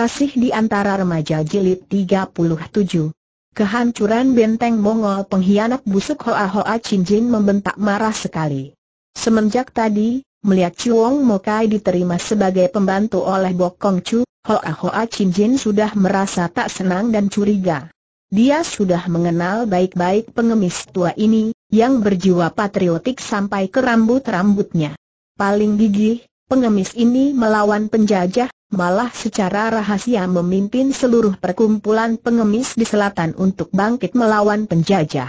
Kasih di antara remaja jilid 37. Kehancuran benteng Mongol pengkhianat busuk Hoa Hoa Chin Jin membentak marah sekali. Semenjak tadi, melihat Chuong Mokai diterima sebagai pembantu oleh Bok Kong Chu, Hoa Hoa Chin Jin sudah merasa tak senang dan curiga. Dia sudah mengenal baik-baik pengemis tua ini, yang berjiwa patriotik sampai ke rambut-rambutnya. Paling gigih, pengemis ini melawan penjajah, malah secara rahasia memimpin seluruh perkumpulan pengemis di selatan untuk bangkit melawan penjajah.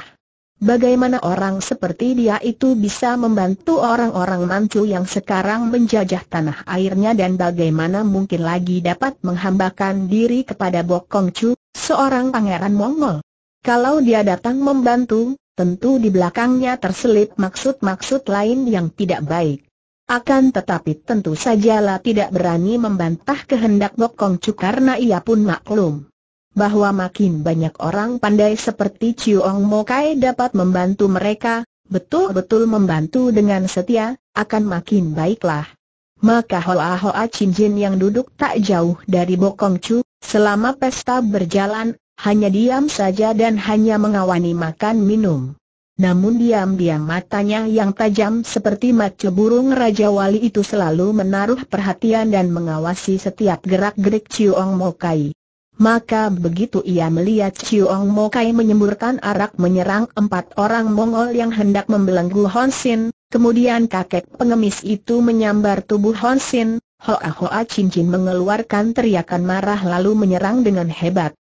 Bagaimana orang seperti dia itu bisa membantu orang-orang Manchu yang sekarang menjajah tanah airnya dan bagaimana mungkin lagi dapat menghambakan diri kepada Bokong Chu, seorang pangeran Mongol. Kalau dia datang membantu, tentu di belakangnya terselip maksud-maksud lain yang tidak baik. Akan tetapi tentu sajalah tidak berani membantah kehendak Bok Kong Chu karena ia pun maklum bahwa makin banyak orang pandai seperti Chiu Ong Mo Kai dapat membantu mereka, betul-betul membantu dengan setia, akan makin baiklah. Maka Hoa Hoa Chin Jin yang duduk tak jauh dari Bokong Chu, selama pesta berjalan, hanya diam saja dan hanya mengawani makan minum. Namun diam-diam matanya yang tajam seperti mata burung Raja Wali itu selalu menaruh perhatian dan mengawasi setiap gerak-gerik Chiong Mokai. Maka begitu ia melihat Chiong Mokai menyemburkan arak menyerang empat orang Mongol yang hendak membelenggu Honsin, kemudian kakek pengemis itu menyambar tubuh Honsin, Hoa Hoa Cincin mengeluarkan teriakan marah lalu menyerang dengan hebat.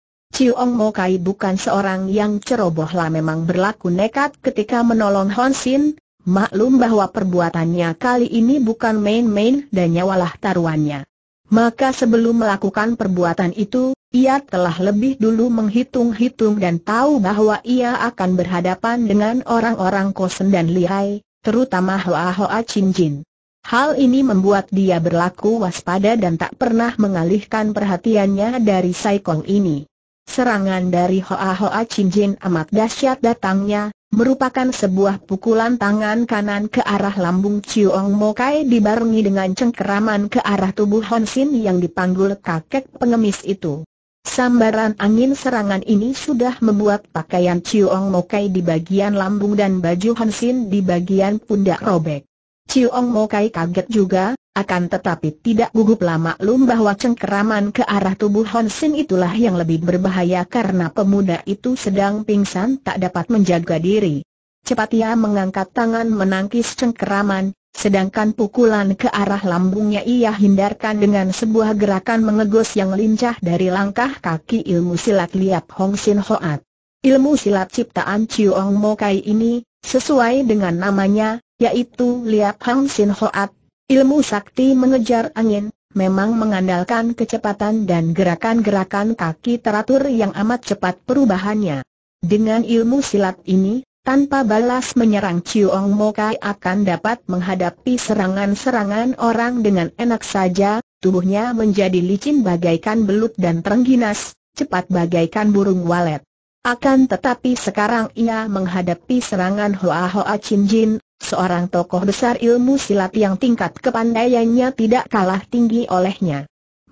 Ong Mo Kai bukan seorang yang ceroboh lah memang berlaku nekat ketika menolong Hon Sin, maklum bahwa perbuatannya kali ini bukan main-main dan nyawalah taruhannya. Maka sebelum melakukan perbuatan itu, ia telah lebih dulu menghitung-hitung dan tahu bahwa ia akan berhadapan dengan orang-orang kosen dan lihai, terutama Hoa Hoa Chin Jin. Hal ini membuat dia berlaku waspada dan tak pernah mengalihkan perhatiannya dari Sai Kong ini. Serangan dari Hoa Hoa Chin Jin amat dahsyat datangnya, merupakan sebuah pukulan tangan kanan ke arah lambung Chiong Mokai dibarengi dengan cengkeraman ke arah tubuh Sin yang dipanggul kakek pengemis itu. Sambaran angin serangan ini sudah membuat pakaian Chiong Mokai di bagian lambung dan baju Hansin di bagian pundak robek. Ciong Mokai kaget juga, akan tetapi tidak gugup lama lum bahwa cengkeraman ke arah tubuh Hon Sin itulah yang lebih berbahaya karena pemuda itu sedang pingsan tak dapat menjaga diri. Cepat ia mengangkat tangan menangkis cengkeraman, sedangkan pukulan ke arah lambungnya ia hindarkan dengan sebuah gerakan mengegos yang lincah dari langkah kaki ilmu silat liap Hong Sin Hoat. Ilmu silat ciptaan Ciong Mokai ini, sesuai dengan namanya, yaitu Liap Hang Sin Hoat. Ilmu sakti mengejar angin, memang mengandalkan kecepatan dan gerakan-gerakan kaki teratur yang amat cepat perubahannya. Dengan ilmu silat ini, tanpa balas menyerang Chiong Mokai akan dapat menghadapi serangan-serangan orang dengan enak saja, tubuhnya menjadi licin bagaikan belut dan terengginas, cepat bagaikan burung walet. Akan tetapi sekarang ia menghadapi serangan Hoa Hoa Chin Jin, seorang tokoh besar ilmu silat yang tingkat kepandaiannya tidak kalah tinggi olehnya.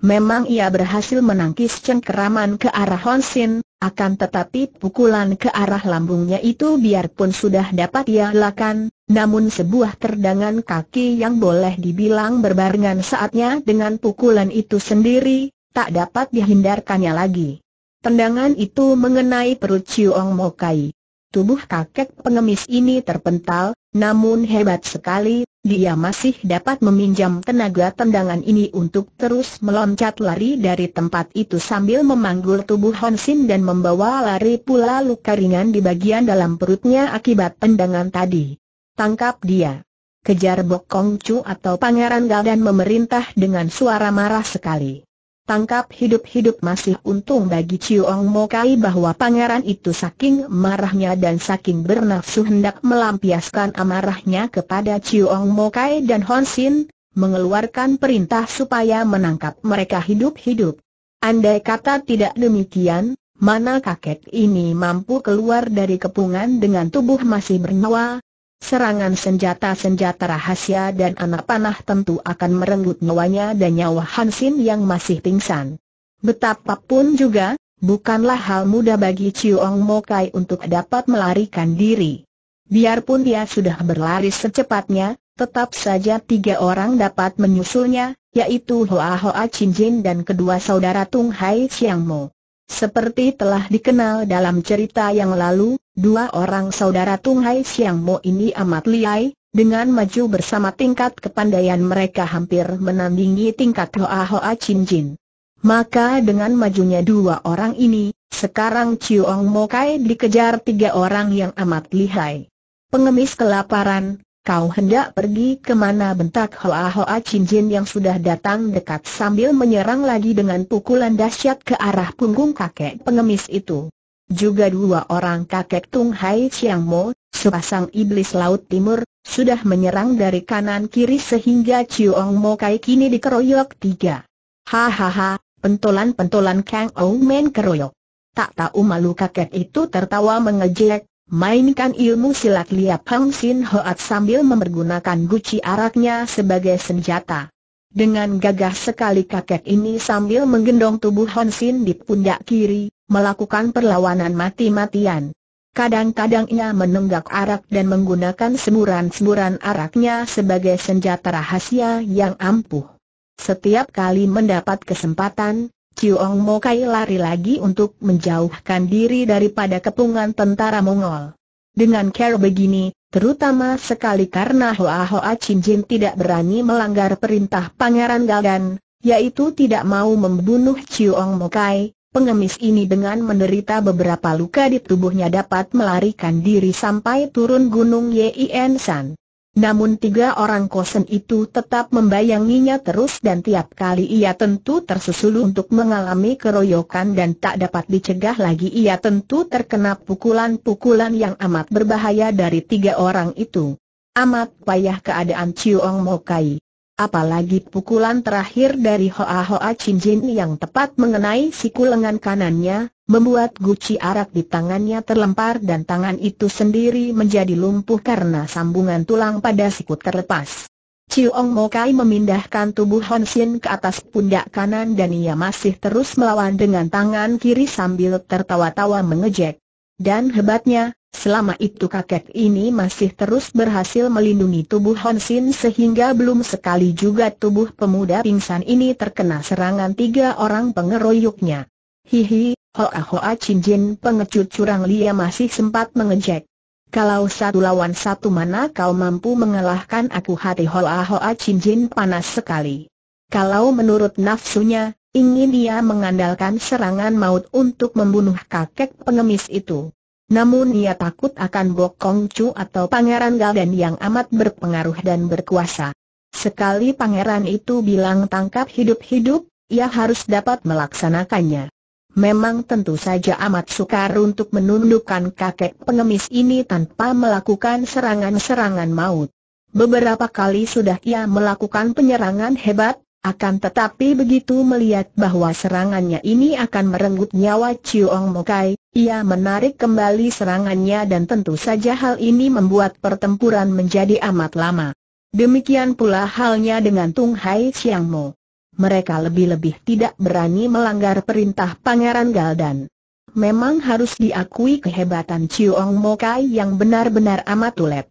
Memang ia berhasil menangkis cengkeraman ke arah Honsin, akan tetapi pukulan ke arah lambungnya itu biarpun sudah dapat ia lakukan, namun sebuah terdangan kaki yang boleh dibilang berbarengan saatnya dengan pukulan itu sendiri, tak dapat dihindarkannya lagi. Tendangan itu mengenai perut Chiu Ong Mokai. Tubuh kakek pengemis ini terpental, namun hebat sekali, dia masih dapat meminjam tenaga tendangan ini untuk terus meloncat lari dari tempat itu sambil memanggul tubuh Honsin dan membawa lari pula luka ringan di bagian dalam perutnya akibat tendangan tadi. Tangkap dia! Kejar Bok Kong Chu atau Pangeran Gal dan memerintah dengan suara marah sekali. Tangkap hidup-hidup masih untung bagi Chiong Mo Kai bahwa pangeran itu saking marahnya dan saking bernafsu hendak melampiaskan amarahnya kepada Chiong Mo Kai dan Hon Sin, mengeluarkan perintah supaya menangkap mereka hidup-hidup. Andai kata tidak demikian, mana kakek ini mampu keluar dari kepungan dengan tubuh masih bernyawa, serangan senjata-senjata rahasia dan anak panah tentu akan merenggut nyawanya dan nyawa Hansin yang masih pingsan. Betapapun juga, bukanlah hal mudah bagi Chiong Mokai untuk dapat melarikan diri. Biarpun dia sudah berlari secepatnya, tetap saja tiga orang dapat menyusulnya, yaitu Hoa Hoa Chin Jin dan kedua saudara Tung Hai Siang Mo. Seperti telah dikenal dalam cerita yang lalu, Dua orang saudara Tung Hai Siang Mo ini amat liai, dengan maju bersama tingkat kepandaian mereka hampir menandingi tingkat Hoa Hoa Chin Jin. Maka dengan majunya dua orang ini, sekarang Ong Mo Kai dikejar tiga orang yang amat lihai. Pengemis kelaparan, Kau hendak pergi kemana bentak Hoa Hoa Chin Jin yang sudah datang dekat sambil menyerang lagi dengan pukulan dahsyat ke arah punggung kakek pengemis itu. Juga dua orang kakek Tung Hai Chiang Mo, sepasang iblis Laut Timur, sudah menyerang dari kanan kiri sehingga Ong Mo Kai kini dikeroyok tiga. Hahaha, pentolan-pentolan Kang Ou Men keroyok. Tak tahu malu kakek itu tertawa mengejek, mainkan ilmu silat liap Hang Sin Hoat sambil memergunakan guci araknya sebagai senjata. Dengan gagah sekali kakek ini sambil menggendong tubuh Hon Sin di pundak kiri, melakukan perlawanan mati-matian. Kadang-kadang ia menenggak arak dan menggunakan semburan-semburan araknya sebagai senjata rahasia yang ampuh. Setiap kali mendapat kesempatan, Chiong Mokai lari lagi untuk menjauhkan diri daripada kepungan tentara Mongol. Dengan cara begini, terutama sekali karena Hoa Hoa Jin tidak berani melanggar perintah Pangeran Galgan, yaitu tidak mau membunuh Chiong Mokai, pengemis ini dengan menderita beberapa luka di tubuhnya dapat melarikan diri sampai turun gunung Yien San. Namun tiga orang kosen itu tetap membayanginya terus dan tiap kali ia tentu tersusul untuk mengalami keroyokan dan tak dapat dicegah lagi ia tentu terkena pukulan-pukulan yang amat berbahaya dari tiga orang itu. Amat payah keadaan Chiu Ong Mokai. Apalagi pukulan terakhir dari Hoa Hoa Chin Jin yang tepat mengenai siku lengan kanannya, membuat guci arak di tangannya terlempar dan tangan itu sendiri menjadi lumpuh karena sambungan tulang pada siku terlepas. Chiu Chiong Mokai memindahkan tubuh Hon Sin ke atas pundak kanan dan ia masih terus melawan dengan tangan kiri sambil tertawa-tawa mengejek. Dan hebatnya, selama itu kakek ini masih terus berhasil melindungi tubuh Honsin sehingga belum sekali juga tubuh pemuda pingsan ini terkena serangan tiga orang pengeroyoknya. Hihi, Hoa Hoa Cincin pengecut curang Lia masih sempat mengejek. Kalau satu lawan satu mana kau mampu mengalahkan aku hati Hoa Hoa Cincin panas sekali. Kalau menurut nafsunya, ingin dia mengandalkan serangan maut untuk membunuh kakek pengemis itu. Namun ia takut akan Bok Kong Chu atau Pangeran Galdan yang amat berpengaruh dan berkuasa. Sekali pangeran itu bilang tangkap hidup-hidup, ia harus dapat melaksanakannya. Memang tentu saja amat sukar untuk menundukkan kakek pengemis ini tanpa melakukan serangan-serangan maut. Beberapa kali sudah ia melakukan penyerangan hebat, akan tetapi begitu melihat bahwa serangannya ini akan merenggut nyawa Chiong Mokai, ia menarik kembali serangannya dan tentu saja hal ini membuat pertempuran menjadi amat lama. Demikian pula halnya dengan Tung Hai Xiang Mo. Mereka lebih-lebih tidak berani melanggar perintah Pangeran Galdan. Memang harus diakui kehebatan Chiong Mokai yang benar-benar amat ulet.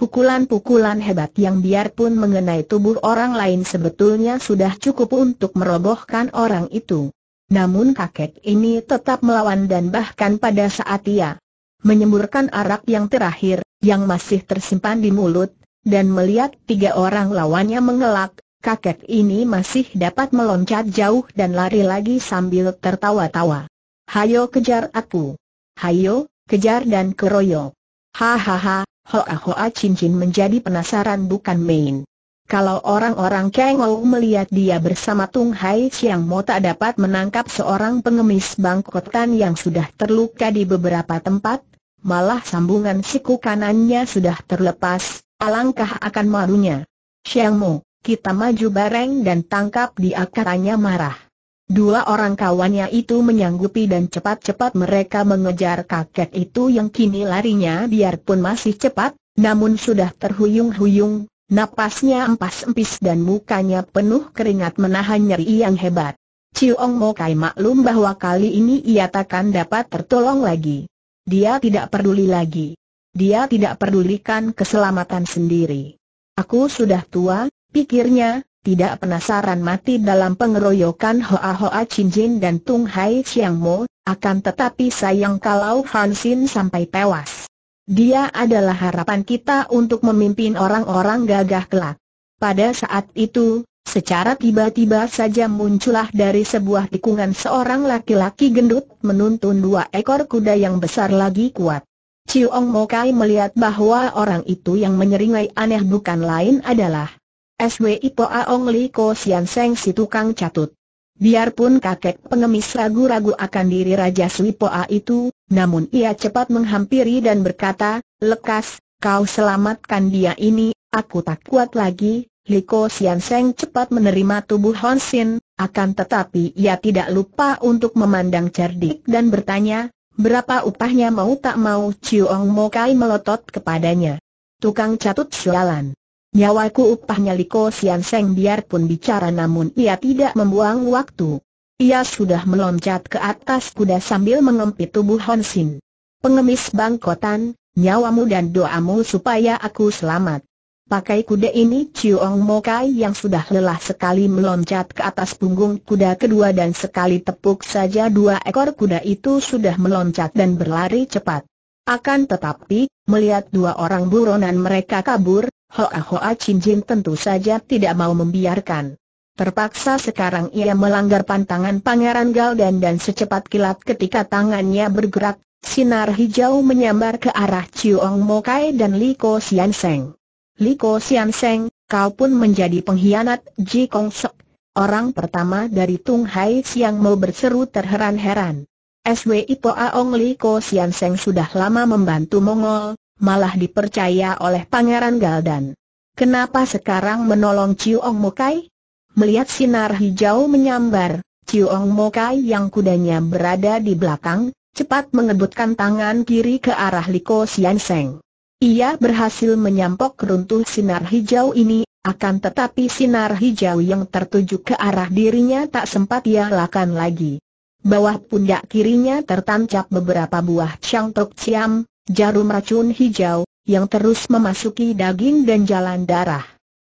Pukulan-pukulan hebat yang biarpun mengenai tubuh orang lain sebetulnya sudah cukup untuk merobohkan orang itu. Namun kakek ini tetap melawan dan bahkan pada saat ia menyemburkan arak yang terakhir, yang masih tersimpan di mulut, dan melihat tiga orang lawannya mengelak, kakek ini masih dapat meloncat jauh dan lari lagi sambil tertawa-tawa. Hayo kejar aku! Hayo, kejar dan keroyok! Hahaha, Hoa-hoa cincin menjadi penasaran bukan main. Kalau orang-orang Kengou melihat dia bersama Tung Hai Siang Mo tak dapat menangkap seorang pengemis bangkotan yang sudah terluka di beberapa tempat, malah sambungan siku kanannya sudah terlepas, alangkah akan marunya, Siang Mo, kita maju bareng dan tangkap di katanya marah. Dua orang kawannya itu menyanggupi dan cepat-cepat mereka mengejar kakek itu yang kini larinya biarpun masih cepat, namun sudah terhuyung-huyung, napasnya empas-empis dan mukanya penuh keringat menahan nyeri yang hebat. Ciong Mo Kai maklum bahwa kali ini ia takkan dapat tertolong lagi. Dia tidak peduli lagi. Dia tidak pedulikan keselamatan sendiri. Aku sudah tua, pikirnya, tidak penasaran mati dalam pengeroyokan Hoa Hoa Chin Jin dan Tung Hai Chiang Mo, akan tetapi sayang kalau Han Xin sampai tewas. Dia adalah harapan kita untuk memimpin orang-orang gagah kelak. Pada saat itu, secara tiba-tiba saja muncullah dari sebuah tikungan seorang laki-laki gendut menuntun dua ekor kuda yang besar lagi kuat. Ciong Mokai melihat bahwa orang itu yang menyeringai aneh bukan lain adalah SWI Poa Aong Li Ko Sian Seng si tukang catut. Biarpun kakek pengemis ragu-ragu akan diri Raja Sui A itu, namun ia cepat menghampiri dan berkata, Lekas, kau selamatkan dia ini, aku tak kuat lagi. Li Ko Sian Seng cepat menerima tubuh Hon Sin, akan tetapi ia tidak lupa untuk memandang cerdik dan bertanya, berapa upahnya mau tak mau Chiu Ong Mo Kai melotot kepadanya. Tukang catut sialan. Nyawaku upahnya Liko Sian Seng biarpun bicara namun ia tidak membuang waktu. Ia sudah meloncat ke atas kuda sambil mengempit tubuh Hon Sin. Pengemis bangkotan, nyawamu dan doamu supaya aku selamat. Pakai kuda ini Chiong Mokai yang sudah lelah sekali meloncat ke atas punggung kuda kedua dan sekali tepuk saja dua ekor kuda itu sudah meloncat dan berlari cepat. Akan tetapi, melihat dua orang buronan mereka kabur, Hoa Hoa Cincin tentu saja tidak mau membiarkan. Terpaksa sekarang ia melanggar pantangan Pangeran Galdan dan secepat kilat ketika tangannya bergerak, sinar hijau menyambar ke arah Chiong Mokai dan Li Liko Sian Seng. Li Liko Sian Seng, kau pun menjadi pengkhianat Ji Kong Sek. Orang pertama dari Tung Hai Siang mau berseru terheran-heran. SWI Poa Ong Liko Sian Seng sudah lama membantu Mongol, malah dipercaya oleh Pangeran Galdan. Kenapa sekarang menolong Ong Mokai? Melihat sinar hijau menyambar, Ong Mokai yang kudanya berada di belakang, cepat mengebutkan tangan kiri ke arah Liko Sian Seng. Ia berhasil menyampok runtuh sinar hijau ini, akan tetapi sinar hijau yang tertuju ke arah dirinya tak sempat ia lakukan lagi. Bawah pundak kirinya tertancap beberapa buah Chang Tok Chiam, jarum racun hijau, yang terus memasuki daging dan jalan darah.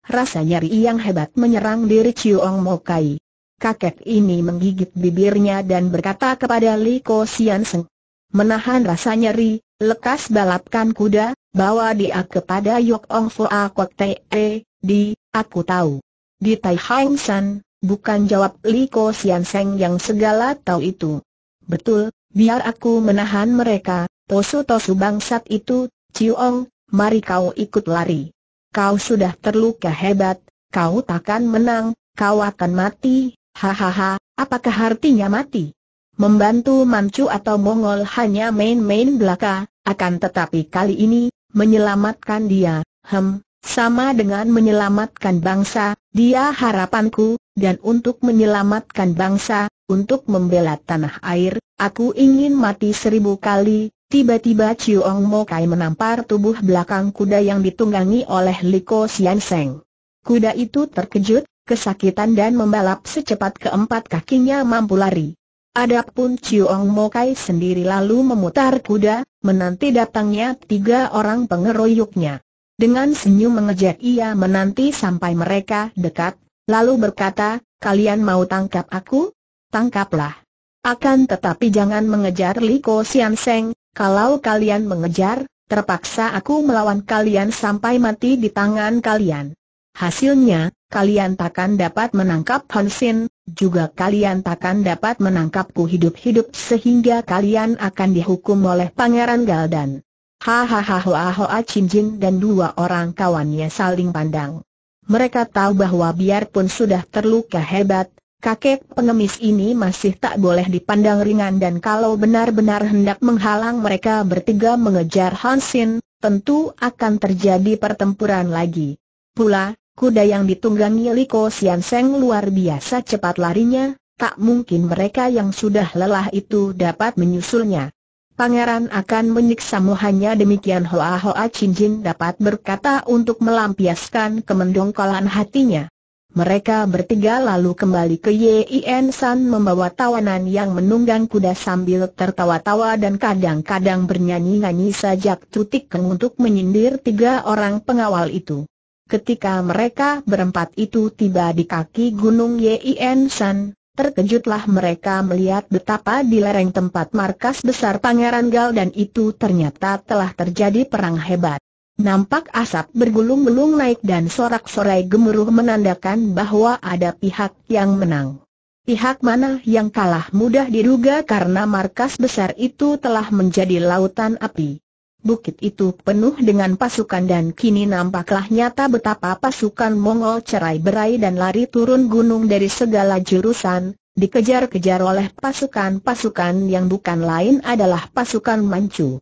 Rasa nyeri yang hebat menyerang diri Mo Mokai. Kakek ini menggigit bibirnya dan berkata kepada Li Ko Sian Seng. Menahan rasa nyeri, lekas balapkan kuda, bawa dia kepada Yok Ong A Kok Te, e, di, aku tahu. Di Tai Hang San, bukan jawab Li Ko Sian Seng yang segala tahu itu. Betul, biar aku menahan mereka, Tosu-tosu bangsat itu, Ciong, mari kau ikut lari. Kau sudah terluka hebat, kau takkan menang, kau akan mati, hahaha, apakah artinya mati? Membantu Mancu atau Mongol hanya main-main belaka, akan tetapi kali ini, menyelamatkan dia, hem, sama dengan menyelamatkan bangsa, dia harapanku, dan untuk menyelamatkan bangsa, untuk membela tanah air, aku ingin mati seribu kali, Tiba-tiba Ong Mo Kai menampar tubuh belakang kuda yang ditunggangi oleh Liko Sian Seng. Kuda itu terkejut, kesakitan dan membalap secepat keempat kakinya mampu lari. Adapun Ong Mo Kai sendiri lalu memutar kuda, menanti datangnya tiga orang pengeroyoknya. Dengan senyum mengejek ia menanti sampai mereka dekat, lalu berkata, kalian mau tangkap aku? Tangkaplah. Akan tetapi jangan mengejar Liko Sian Seng, kalau kalian mengejar, terpaksa aku melawan kalian sampai mati di tangan kalian. Hasilnya, kalian takkan dapat menangkap Hansin, juga kalian takkan dapat menangkapku hidup-hidup sehingga kalian akan dihukum oleh Pangeran Galdan. Hahaha Hoa Hoa Chin Jin dan dua orang kawannya saling pandang. Mereka tahu bahwa biarpun sudah terluka hebat, kakek pengemis ini masih tak boleh dipandang ringan dan kalau benar-benar hendak menghalang mereka bertiga mengejar Hansin, tentu akan terjadi pertempuran lagi. Pula, kuda yang ditunggangi Liko Sian Seng luar biasa cepat larinya, tak mungkin mereka yang sudah lelah itu dapat menyusulnya. Pangeran akan menyiksamu hanya demikian Hoa Hoa Chin Jin dapat berkata untuk melampiaskan kemendongkolan hatinya. Mereka bertiga lalu kembali ke Yin San membawa tawanan yang menunggang kuda sambil tertawa-tawa dan kadang-kadang bernyanyi-nyanyi sajak cutik untuk menyindir tiga orang pengawal itu. Ketika mereka berempat itu tiba di kaki gunung Yin San, Terkejutlah mereka melihat betapa di lereng tempat markas besar Pangeran Gal dan itu ternyata telah terjadi perang hebat. Nampak asap bergulung-gulung naik dan sorak-sorai gemuruh menandakan bahwa ada pihak yang menang. Pihak mana yang kalah mudah diduga karena markas besar itu telah menjadi lautan api. Bukit itu penuh dengan pasukan dan kini nampaklah nyata betapa pasukan Mongol cerai berai dan lari turun gunung dari segala jurusan, dikejar-kejar oleh pasukan-pasukan yang bukan lain adalah pasukan Manchu.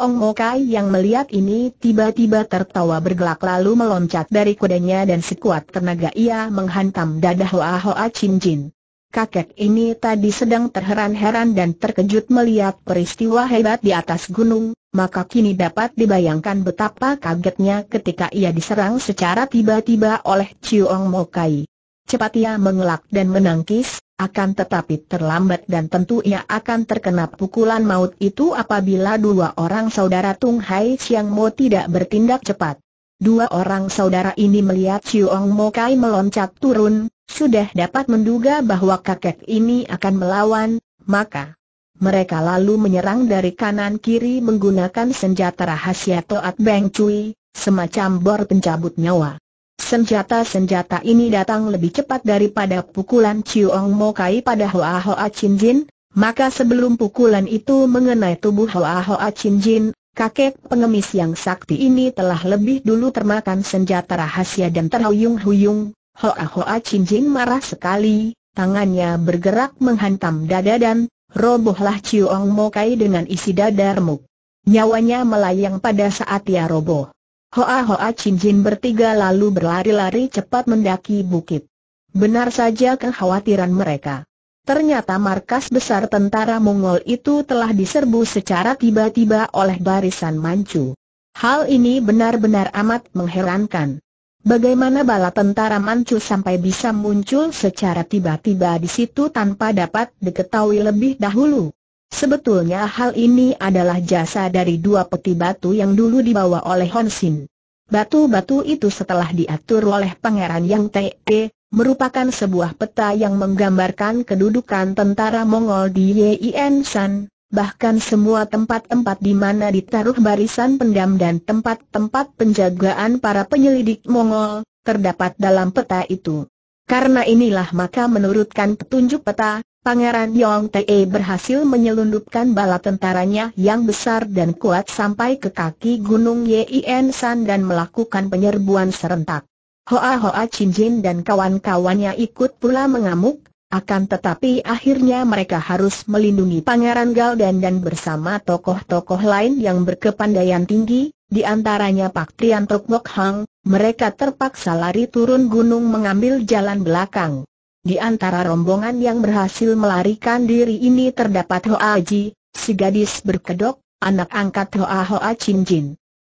Ong Mokai yang melihat ini tiba-tiba tertawa bergelak lalu meloncat dari kudanya dan sekuat tenaga ia menghantam dada Hoa Hoa Chin Jin. Kakek ini tadi sedang terheran-heran dan terkejut melihat peristiwa hebat di atas gunung, maka kini dapat dibayangkan betapa kagetnya ketika ia diserang secara tiba-tiba oleh Ong Mokai. Cepat ia mengelak dan menangkis, akan tetapi terlambat dan tentu ia akan terkena pukulan maut itu apabila dua orang saudara Tung Hai Siang Mo tidak bertindak cepat. Dua orang saudara ini melihat Ong Mo Kai meloncat turun, sudah dapat menduga bahwa kakek ini akan melawan, maka mereka lalu menyerang dari kanan kiri menggunakan senjata rahasia Toat Beng Cui, semacam bor pencabut nyawa. Senjata-senjata ini datang lebih cepat daripada pukulan Chiong Mo Kai pada Hoa Hoa Chin Jin, maka sebelum pukulan itu mengenai tubuh Hoa Hoa Chin Jin, kakek pengemis yang sakti ini telah lebih dulu termakan senjata rahasia dan terhuyung-huyung. Hoa Hoa Chin Jin marah sekali, tangannya bergerak menghantam dada dan robohlah Chiong Mo Kai dengan isi dada remuk. Nyawanya melayang pada saat ia roboh. Hoa Hoa Chin Jin bertiga lalu berlari-lari cepat mendaki bukit. Benar saja kekhawatiran mereka. Ternyata markas besar tentara Mongol itu telah diserbu secara tiba-tiba oleh barisan Manchu. Hal ini benar-benar amat mengherankan. Bagaimana bala tentara Manchu sampai bisa muncul secara tiba-tiba di situ tanpa dapat diketahui lebih dahulu? Sebetulnya hal ini adalah jasa dari dua peti batu yang dulu dibawa oleh Honsin. Batu-batu itu setelah diatur oleh pangeran yang T.E., merupakan sebuah peta yang menggambarkan kedudukan tentara Mongol di Yien San, bahkan semua tempat-tempat di mana ditaruh barisan pendam dan tempat-tempat penjagaan para penyelidik Mongol, terdapat dalam peta itu. Karena inilah maka menurutkan petunjuk peta, Pangeran Yong Te berhasil menyelundupkan bala tentaranya yang besar dan kuat sampai ke kaki Gunung Yien San dan melakukan penyerbuan serentak. Hoa Hoa Chin Jin dan kawan-kawannya ikut pula mengamuk, akan tetapi akhirnya mereka harus melindungi Pangeran Galdan dan bersama tokoh-tokoh lain yang berkepandaian tinggi, di antaranya Pak Trian Tok Hang, mereka terpaksa lari turun gunung mengambil jalan belakang. Di antara rombongan yang berhasil melarikan diri ini terdapat Hoa Ji, si gadis berkedok, anak angkat Hoa Hoa Chin Jin.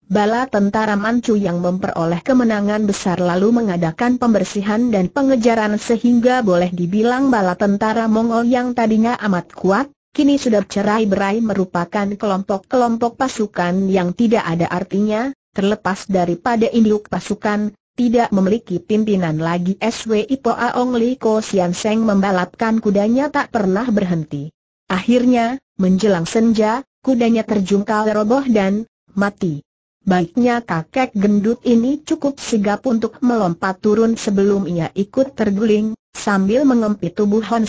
Bala tentara Manchu yang memperoleh kemenangan besar lalu mengadakan pembersihan dan pengejaran sehingga boleh dibilang bala tentara Mongol yang tadinya amat kuat, kini sudah cerai berai merupakan kelompok-kelompok pasukan yang tidak ada artinya, terlepas daripada induk pasukan, tidak memiliki pimpinan lagi SWI Poa Ong Li Ko Sian Seng membalapkan kudanya tak pernah berhenti. Akhirnya, menjelang senja, kudanya terjungkal roboh dan mati. Baiknya kakek gendut ini cukup sigap untuk melompat turun sebelum ia ikut terguling, sambil mengempit tubuh Hon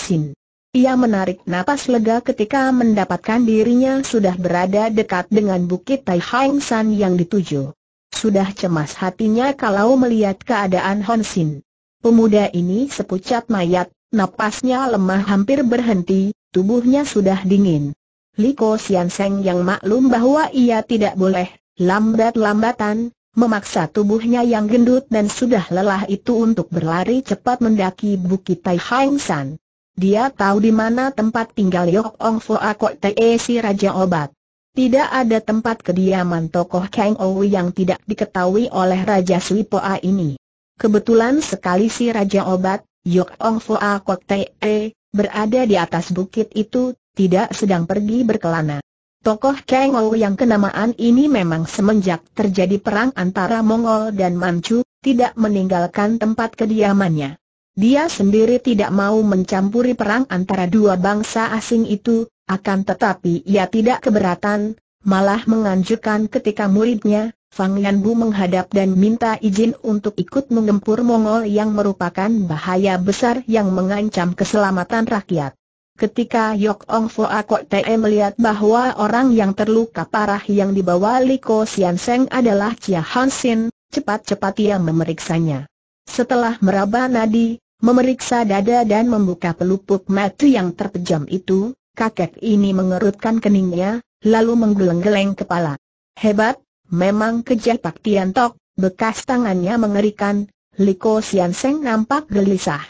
Ia menarik napas lega ketika mendapatkan dirinya sudah berada dekat dengan bukit Tai Hang San yang dituju. Sudah cemas hatinya kalau melihat keadaan Honsin. Pemuda ini sepucat mayat, napasnya lemah hampir berhenti, tubuhnya sudah dingin. Li Ko Sian Seng yang maklum bahwa ia tidak boleh, lambat-lambatan, memaksa tubuhnya yang gendut dan sudah lelah itu untuk berlari cepat mendaki Bukit Tai Hang San. Dia tahu di mana tempat tinggal Yok Ong Fo Kok Te si Raja Obat. Tidak ada tempat kediaman tokoh Kang Ou yang tidak diketahui oleh Raja Swipoa ini. Kebetulan sekali si Raja Obat, Yok Ong Foa Kok Te, e, berada di atas bukit itu, tidak sedang pergi berkelana. Tokoh Kang Ou yang kenamaan ini memang semenjak terjadi perang antara Mongol dan Manchu, tidak meninggalkan tempat kediamannya. Dia sendiri tidak mau mencampuri perang antara dua bangsa asing itu, akan tetapi ia tidak keberatan, malah menganjurkan ketika muridnya, Fang Yanbu menghadap dan minta izin untuk ikut menggempur Mongol yang merupakan bahaya besar yang mengancam keselamatan rakyat. Ketika Yok Ong Foa Kok Te melihat bahwa orang yang terluka parah yang dibawa Liko Sian Seng adalah Chia Han Sin, cepat-cepat ia memeriksanya. Setelah meraba nadi, memeriksa dada dan membuka pelupuk mata yang terpejam itu, Kakek ini mengerutkan keningnya, lalu menggeleng-geleng kepala. Hebat, memang Tian tok, bekas tangannya mengerikan, Liko Sian Seng nampak gelisah.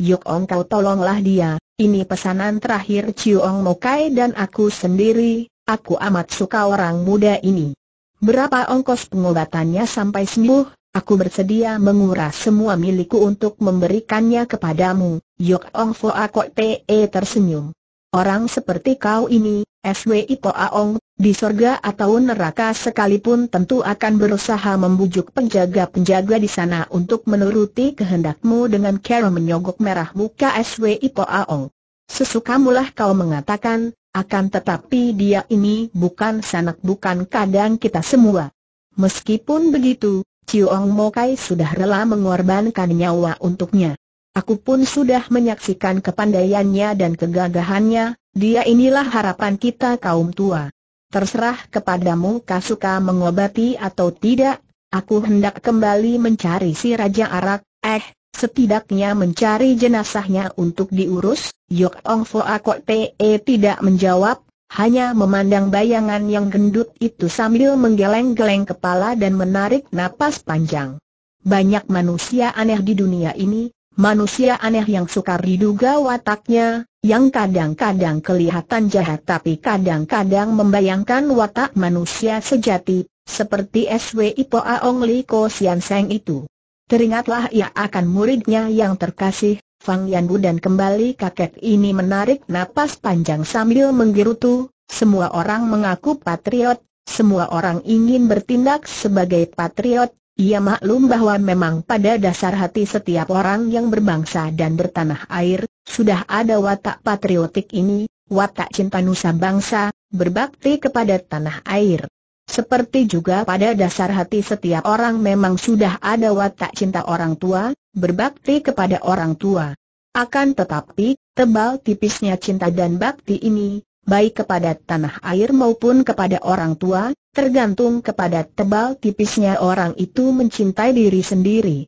Yuk Ong kau tolonglah dia, ini pesanan terakhir Ciu Ong Mokai dan aku sendiri, aku amat suka orang muda ini. Berapa ongkos pengobatannya sampai sembuh, aku bersedia menguras semua milikku untuk memberikannya kepadamu, Yuk, Ong Foa Te tersenyum. Orang seperti kau ini, SWI Poaong, di sorga atau neraka sekalipun tentu akan berusaha membujuk penjaga-penjaga di sana untuk menuruti kehendakmu dengan cara menyogok merah muka SWI Poaong. Sesukamulah kau mengatakan, akan tetapi dia ini bukan sanak bukan kadang kita semua. Meskipun begitu, Ong Mokai sudah rela mengorbankan nyawa untuknya. Aku pun sudah menyaksikan kepandaiannya dan kegagahannya, dia inilah harapan kita kaum tua. Terserah kepadamu kasuka mengobati atau tidak, aku hendak kembali mencari si Raja Arak, eh, setidaknya mencari jenazahnya untuk diurus, Yok Ong Fo Pe tidak menjawab, hanya memandang bayangan yang gendut itu sambil menggeleng-geleng kepala dan menarik napas panjang. Banyak manusia aneh di dunia ini, Manusia aneh yang sukar diduga wataknya, yang kadang-kadang kelihatan jahat tapi kadang-kadang membayangkan watak manusia sejati, seperti SWI Ong Li Ko Sian Seng itu. Teringatlah ia akan muridnya yang terkasih, Fang Yan Bu dan kembali kakek ini menarik napas panjang sambil menggerutu, semua orang mengaku patriot, semua orang ingin bertindak sebagai patriot, ia maklum bahwa memang pada dasar hati setiap orang yang berbangsa dan bertanah air, sudah ada watak patriotik ini, watak cinta nusa bangsa, berbakti kepada tanah air. Seperti juga pada dasar hati setiap orang memang sudah ada watak cinta orang tua, berbakti kepada orang tua. Akan tetapi, tebal tipisnya cinta dan bakti ini, baik kepada tanah air maupun kepada orang tua, tergantung kepada tebal tipisnya orang itu mencintai diri sendiri.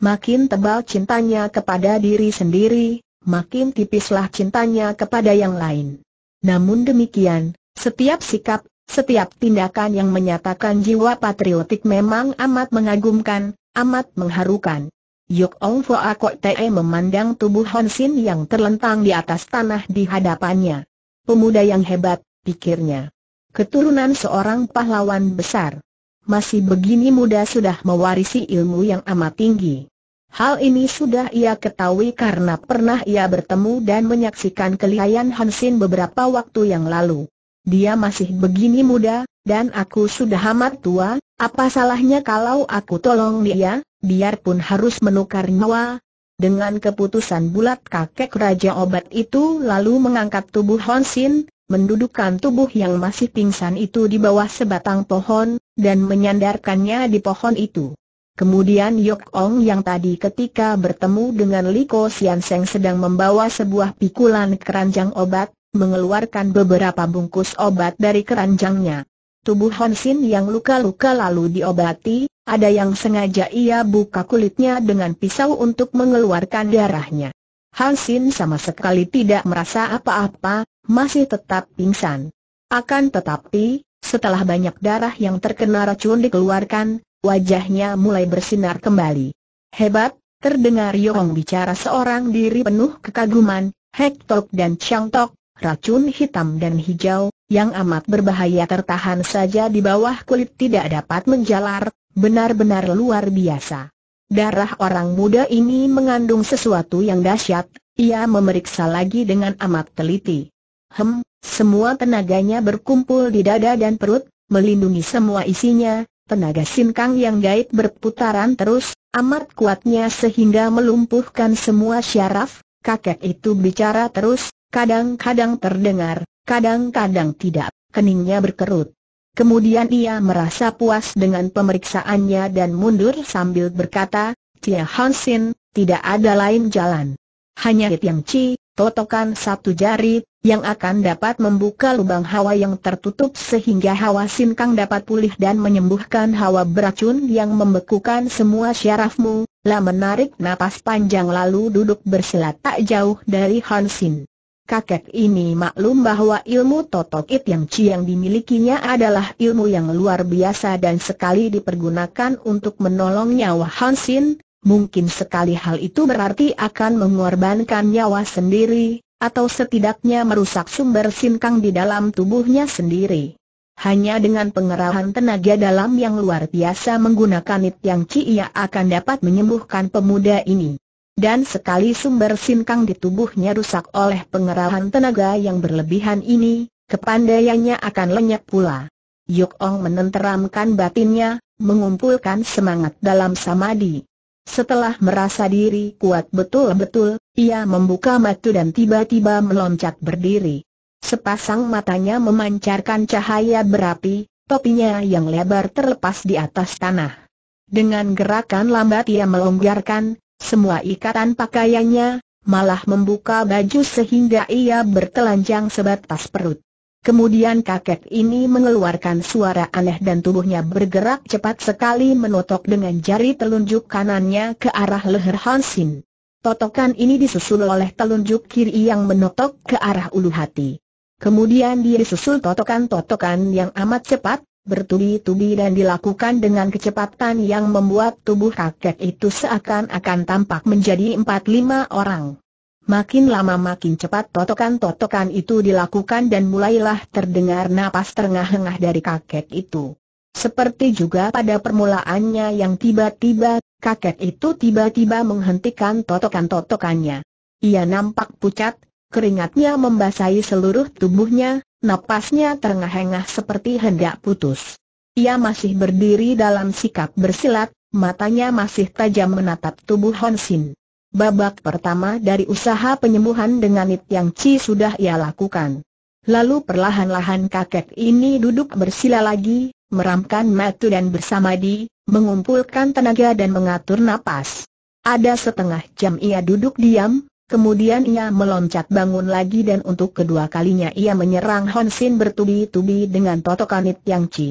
Makin tebal cintanya kepada diri sendiri, makin tipislah cintanya kepada yang lain. Namun demikian, setiap sikap, setiap tindakan yang menyatakan jiwa patriotik memang amat mengagumkan, amat mengharukan. Yuk Ong Fua Te memandang tubuh Hon yang terlentang di atas tanah di hadapannya. Pemuda yang hebat, pikirnya. Keturunan seorang pahlawan besar. Masih begini muda sudah mewarisi ilmu yang amat tinggi. Hal ini sudah ia ketahui karena pernah ia bertemu dan menyaksikan kelihayan Hansin beberapa waktu yang lalu. Dia masih begini muda, dan aku sudah amat tua, apa salahnya kalau aku tolong dia, biarpun harus menukar nyawa, dengan keputusan bulat kakek Raja Obat itu lalu mengangkat tubuh Honsin, mendudukkan tubuh yang masih pingsan itu di bawah sebatang pohon, dan menyandarkannya di pohon itu. Kemudian Yok Ong yang tadi ketika bertemu dengan Liko Sian Seng sedang membawa sebuah pikulan keranjang obat, mengeluarkan beberapa bungkus obat dari keranjangnya. Tubuh Hansin yang luka-luka lalu diobati, ada yang sengaja ia buka kulitnya dengan pisau untuk mengeluarkan darahnya. Hansin sama sekali tidak merasa apa-apa, masih tetap pingsan. Akan tetapi, setelah banyak darah yang terkena racun dikeluarkan, wajahnya mulai bersinar kembali. Hebat, terdengar Yong bicara seorang diri penuh kekaguman, Hek dan Chang racun hitam dan hijau, yang amat berbahaya tertahan saja di bawah kulit tidak dapat menjalar, benar-benar luar biasa. Darah orang muda ini mengandung sesuatu yang dahsyat, ia memeriksa lagi dengan amat teliti. Hem, semua tenaganya berkumpul di dada dan perut, melindungi semua isinya, tenaga sinkang yang gaib berputaran terus, amat kuatnya sehingga melumpuhkan semua syaraf, kakek itu bicara terus, kadang-kadang terdengar, Kadang-kadang tidak, keningnya berkerut. Kemudian ia merasa puas dengan pemeriksaannya dan mundur sambil berkata, Cia Hansin, tidak ada lain jalan. Hanya Hit Yang Chi, totokan satu jari, yang akan dapat membuka lubang hawa yang tertutup sehingga hawa sinkang dapat pulih dan menyembuhkan hawa beracun yang membekukan semua syarafmu. Lah menarik napas panjang lalu duduk bersila tak jauh dari Hansin. Kakek ini maklum bahwa ilmu totokit yang yang dimilikinya adalah ilmu yang luar biasa dan sekali dipergunakan untuk menolong nyawa Hansin, mungkin sekali hal itu berarti akan mengorbankan nyawa sendiri, atau setidaknya merusak sumber sinkang di dalam tubuhnya sendiri. Hanya dengan pengerahan tenaga dalam yang luar biasa menggunakan it yang Ci ia akan dapat menyembuhkan pemuda ini dan sekali sumber sinkang di tubuhnya rusak oleh pengerahan tenaga yang berlebihan ini, kepandaiannya akan lenyap pula. Yuk Ong menenteramkan batinnya, mengumpulkan semangat dalam samadi. Setelah merasa diri kuat betul-betul, ia membuka mata dan tiba-tiba meloncat berdiri. Sepasang matanya memancarkan cahaya berapi, topinya yang lebar terlepas di atas tanah. Dengan gerakan lambat ia melonggarkan, semua ikatan pakaiannya, malah membuka baju sehingga ia bertelanjang sebatas perut. Kemudian kakek ini mengeluarkan suara aneh dan tubuhnya bergerak cepat sekali menotok dengan jari telunjuk kanannya ke arah leher Hansin. Totokan ini disusul oleh telunjuk kiri yang menotok ke arah ulu hati. Kemudian dia disusul totokan-totokan yang amat cepat, bertubi-tubi dan dilakukan dengan kecepatan yang membuat tubuh kakek itu seakan-akan tampak menjadi empat lima orang. Makin lama makin cepat totokan-totokan itu dilakukan dan mulailah terdengar napas terengah-engah dari kakek itu. Seperti juga pada permulaannya yang tiba-tiba, kakek itu tiba-tiba menghentikan totokan-totokannya. Ia nampak pucat, keringatnya membasahi seluruh tubuhnya, napasnya terengah-engah seperti hendak putus. Ia masih berdiri dalam sikap bersilat, matanya masih tajam menatap tubuh Hon Babak pertama dari usaha penyembuhan dengan Nit Yang Chi sudah ia lakukan. Lalu perlahan-lahan kakek ini duduk bersila lagi, meramkan mata dan bersamadi, mengumpulkan tenaga dan mengatur napas. Ada setengah jam ia duduk diam, Kemudian ia meloncat bangun lagi dan untuk kedua kalinya ia menyerang Hon Sin bertubi-tubi dengan totokanit It Yang Chi.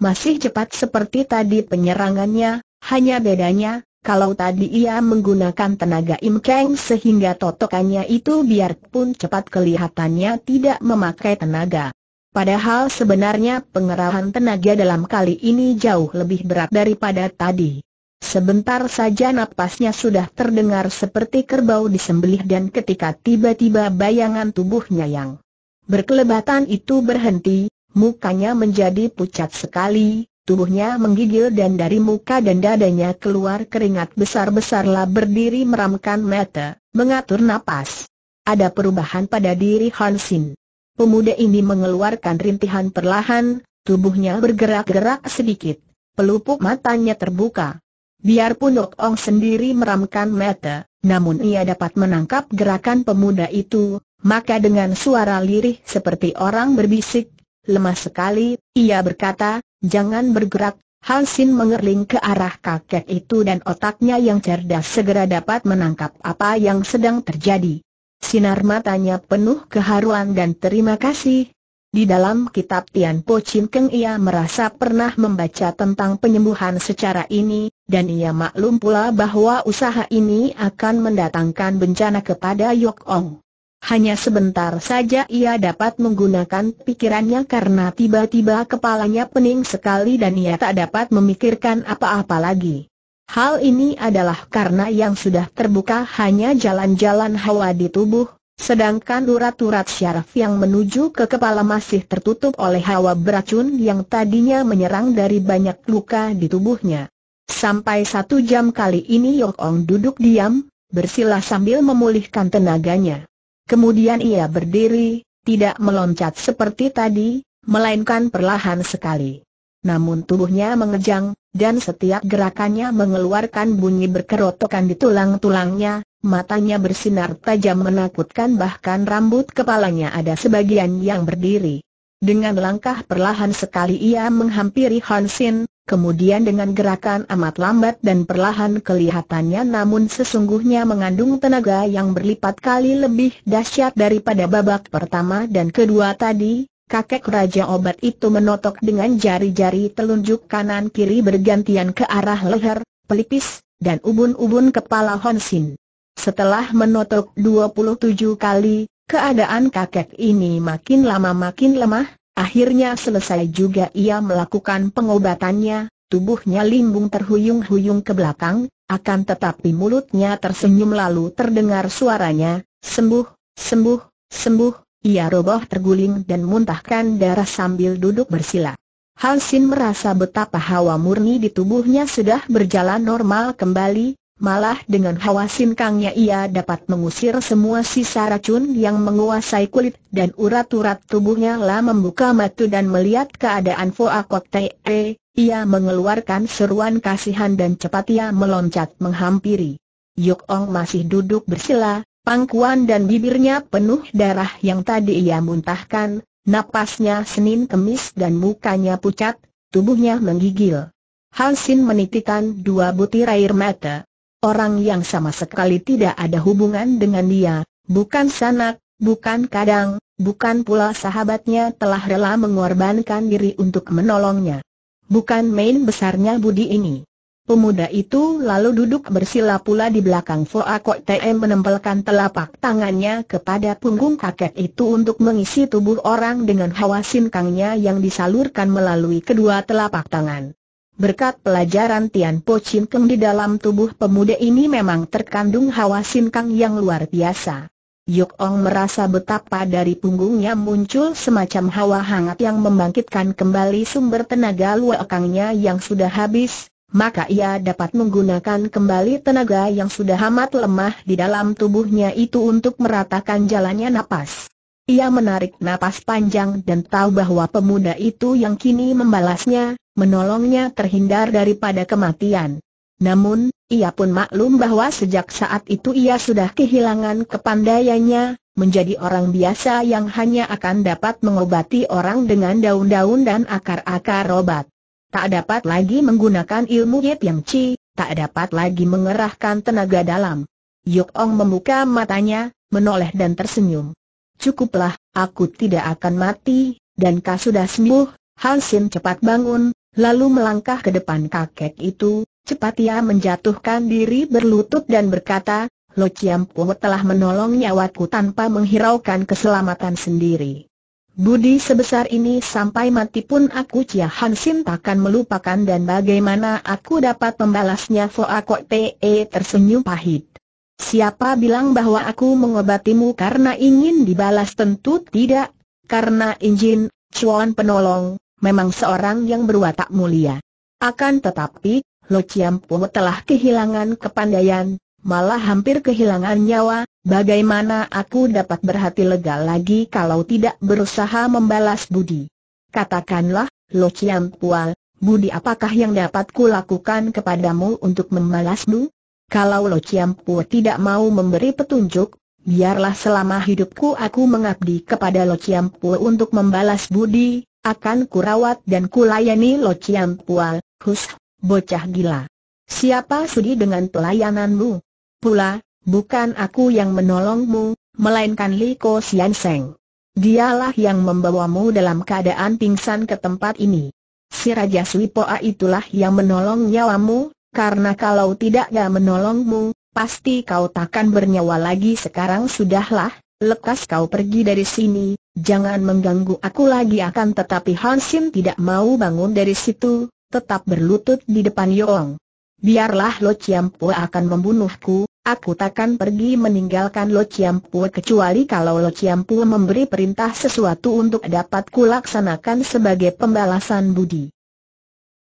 Masih cepat seperti tadi penyerangannya, hanya bedanya, kalau tadi ia menggunakan tenaga Im Kang sehingga totokannya itu biarpun cepat kelihatannya tidak memakai tenaga. Padahal sebenarnya pengerahan tenaga dalam kali ini jauh lebih berat daripada tadi. Sebentar saja napasnya sudah terdengar seperti kerbau disembelih dan ketika tiba-tiba bayangan tubuhnya yang berkelebatan itu berhenti, mukanya menjadi pucat sekali, tubuhnya menggigil dan dari muka dan dadanya keluar keringat besar-besarlah berdiri meramkan mata, mengatur napas. Ada perubahan pada diri Hansin. Pemuda ini mengeluarkan rintihan perlahan, tubuhnya bergerak-gerak sedikit, pelupuk matanya terbuka. Biarpun Lokong Ong sendiri meramkan mata, namun ia dapat menangkap gerakan pemuda itu, maka dengan suara lirih seperti orang berbisik, lemah sekali, ia berkata, jangan bergerak, Hal Sin mengerling ke arah kakek itu dan otaknya yang cerdas segera dapat menangkap apa yang sedang terjadi. Sinar matanya penuh keharuan dan terima kasih, di dalam kitab Tian Po Chin Keng ia merasa pernah membaca tentang penyembuhan secara ini, dan ia maklum pula bahwa usaha ini akan mendatangkan bencana kepada Yok Ong. Hanya sebentar saja ia dapat menggunakan pikirannya karena tiba-tiba kepalanya pening sekali dan ia tak dapat memikirkan apa-apa lagi. Hal ini adalah karena yang sudah terbuka hanya jalan-jalan hawa di tubuh, Sedangkan urat-urat syaraf yang menuju ke kepala masih tertutup oleh hawa beracun yang tadinya menyerang dari banyak luka di tubuhnya. Sampai satu jam kali ini Yok Ong duduk diam, bersila sambil memulihkan tenaganya. Kemudian ia berdiri, tidak meloncat seperti tadi, melainkan perlahan sekali. Namun tubuhnya mengejang, dan setiap gerakannya mengeluarkan bunyi berkerotokan di tulang-tulangnya, Matanya bersinar tajam menakutkan bahkan rambut kepalanya ada sebagian yang berdiri. Dengan langkah perlahan sekali ia menghampiri Hansin, kemudian dengan gerakan amat lambat dan perlahan kelihatannya namun sesungguhnya mengandung tenaga yang berlipat kali lebih dahsyat daripada babak pertama dan kedua tadi, kakek Raja Obat itu menotok dengan jari-jari telunjuk kanan-kiri bergantian ke arah leher, pelipis, dan ubun-ubun kepala Hansin. Setelah menotok 27 kali, keadaan kakek ini makin lama makin lemah, akhirnya selesai juga ia melakukan pengobatannya, tubuhnya limbung terhuyung-huyung ke belakang, akan tetapi mulutnya tersenyum lalu terdengar suaranya, sembuh, sembuh, sembuh, ia roboh terguling dan muntahkan darah sambil duduk bersila. Halsin merasa betapa hawa murni di tubuhnya sudah berjalan normal kembali, Malah dengan hawa sinkangnya ia dapat mengusir semua sisa racun yang menguasai kulit dan urat-urat tubuhnya lah membuka mata dan melihat keadaan Foakot Te. Ia mengeluarkan seruan kasihan dan cepat ia meloncat menghampiri. Yuk Ong masih duduk bersila, pangkuan dan bibirnya penuh darah yang tadi ia muntahkan, napasnya senin kemis dan mukanya pucat, tubuhnya menggigil. Hansin menitikan dua butir air mata orang yang sama sekali tidak ada hubungan dengan dia, bukan sanak, bukan kadang, bukan pula sahabatnya telah rela mengorbankan diri untuk menolongnya. Bukan main besarnya budi ini. Pemuda itu lalu duduk bersila pula di belakang Foa Kok TM menempelkan telapak tangannya kepada punggung kakek itu untuk mengisi tubuh orang dengan hawa sinkangnya yang disalurkan melalui kedua telapak tangan. Berkat pelajaran Tian Po Chin Keng di dalam tubuh pemuda ini memang terkandung hawa sinkang yang luar biasa. Yuk Ong merasa betapa dari punggungnya muncul semacam hawa hangat yang membangkitkan kembali sumber tenaga luakangnya yang sudah habis, maka ia dapat menggunakan kembali tenaga yang sudah amat lemah di dalam tubuhnya itu untuk meratakan jalannya napas. Ia menarik napas panjang dan tahu bahwa pemuda itu yang kini membalasnya, menolongnya terhindar daripada kematian. Namun, ia pun maklum bahwa sejak saat itu ia sudah kehilangan kepandaiannya, menjadi orang biasa yang hanya akan dapat mengobati orang dengan daun-daun dan akar-akar obat. Tak dapat lagi menggunakan ilmu Yip Yang Chi, tak dapat lagi mengerahkan tenaga dalam. Yuk Ong membuka matanya, menoleh dan tersenyum. Cukuplah, aku tidak akan mati, dan kau sudah sembuh, Hansin cepat bangun, Lalu melangkah ke depan kakek itu, cepat ia menjatuhkan diri berlutut dan berkata, Lo Chiam Puo telah menolong nyawaku tanpa menghiraukan keselamatan sendiri. Budi sebesar ini sampai mati pun aku Chia Hansin takkan melupakan dan bagaimana aku dapat membalasnya Foa Kok Te e tersenyum pahit. Siapa bilang bahwa aku mengobatimu karena ingin dibalas tentu tidak, karena injin, cuan penolong, memang seorang yang berwatak mulia. Akan tetapi, Lo Chiampu telah kehilangan kepandaian, malah hampir kehilangan nyawa, bagaimana aku dapat berhati lega lagi kalau tidak berusaha membalas budi? Katakanlah, Lo Chiampual, budi apakah yang dapat kulakukan kepadamu untuk membalasmu? Kalau Lo Chiampu tidak mau memberi petunjuk, biarlah selama hidupku aku mengabdi kepada Lo Chiampu untuk membalas budi, akan kurawat dan kulayani Lo Chiam Pual, hus, bocah gila. Siapa sudi dengan pelayananmu? Pula, bukan aku yang menolongmu, melainkan Ko Sian Seng. Dialah yang membawamu dalam keadaan pingsan ke tempat ini. Si Raja Swipoa itulah yang menolong nyawamu, karena kalau tidak dia menolongmu, pasti kau takkan bernyawa lagi sekarang sudahlah, lekas kau pergi dari sini, jangan mengganggu aku lagi akan tetapi Hansim tidak mau bangun dari situ, tetap berlutut di depan Yong. Biarlah Lo Chiampu akan membunuhku, aku takkan pergi meninggalkan Lo Chiampu kecuali kalau Lo Chiampu memberi perintah sesuatu untuk dapat kulaksanakan sebagai pembalasan budi.